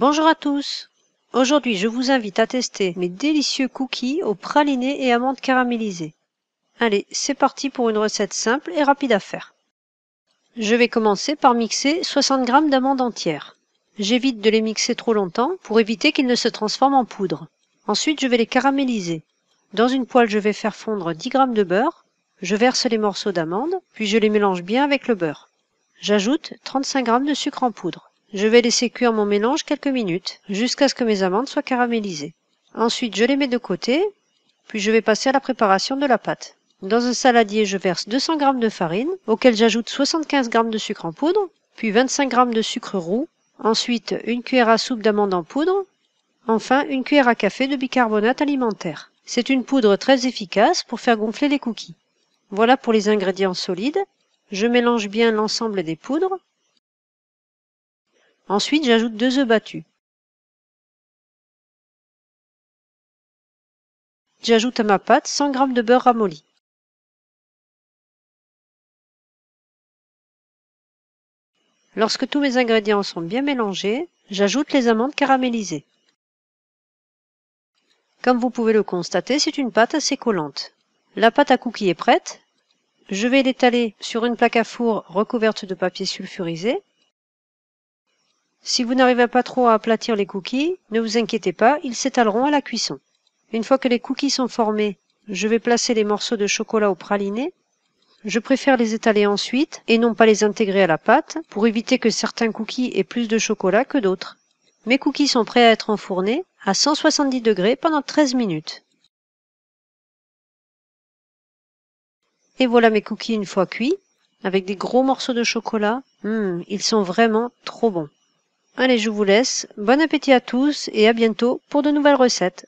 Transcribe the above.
Bonjour à tous Aujourd'hui, je vous invite à tester mes délicieux cookies aux praliné et amandes caramélisées. Allez, c'est parti pour une recette simple et rapide à faire. Je vais commencer par mixer 60 g d'amandes entières. J'évite de les mixer trop longtemps pour éviter qu'ils ne se transforment en poudre. Ensuite, je vais les caraméliser. Dans une poêle, je vais faire fondre 10 g de beurre. Je verse les morceaux d'amandes, puis je les mélange bien avec le beurre. J'ajoute 35 g de sucre en poudre. Je vais laisser cuire mon mélange quelques minutes, jusqu'à ce que mes amandes soient caramélisées. Ensuite, je les mets de côté, puis je vais passer à la préparation de la pâte. Dans un saladier, je verse 200 g de farine, auquel j'ajoute 75 g de sucre en poudre, puis 25 g de sucre roux, ensuite une cuillère à soupe d'amandes en poudre, enfin une cuillère à café de bicarbonate alimentaire. C'est une poudre très efficace pour faire gonfler les cookies. Voilà pour les ingrédients solides. Je mélange bien l'ensemble des poudres Ensuite, j'ajoute deux œufs battus. J'ajoute à ma pâte 100 g de beurre ramolli. Lorsque tous mes ingrédients sont bien mélangés, j'ajoute les amandes caramélisées. Comme vous pouvez le constater, c'est une pâte assez collante. La pâte à cookies est prête. Je vais l'étaler sur une plaque à four recouverte de papier sulfurisé si vous n'arrivez pas trop à aplatir les cookies, ne vous inquiétez pas, ils s'étaleront à la cuisson. Une fois que les cookies sont formés, je vais placer les morceaux de chocolat au praliné. Je préfère les étaler ensuite et non pas les intégrer à la pâte pour éviter que certains cookies aient plus de chocolat que d'autres. Mes cookies sont prêts à être enfournés à 170 degrés pendant 13 minutes. Et voilà mes cookies une fois cuits, avec des gros morceaux de chocolat. Hum, ils sont vraiment trop bons. Allez, je vous laisse. Bon appétit à tous et à bientôt pour de nouvelles recettes.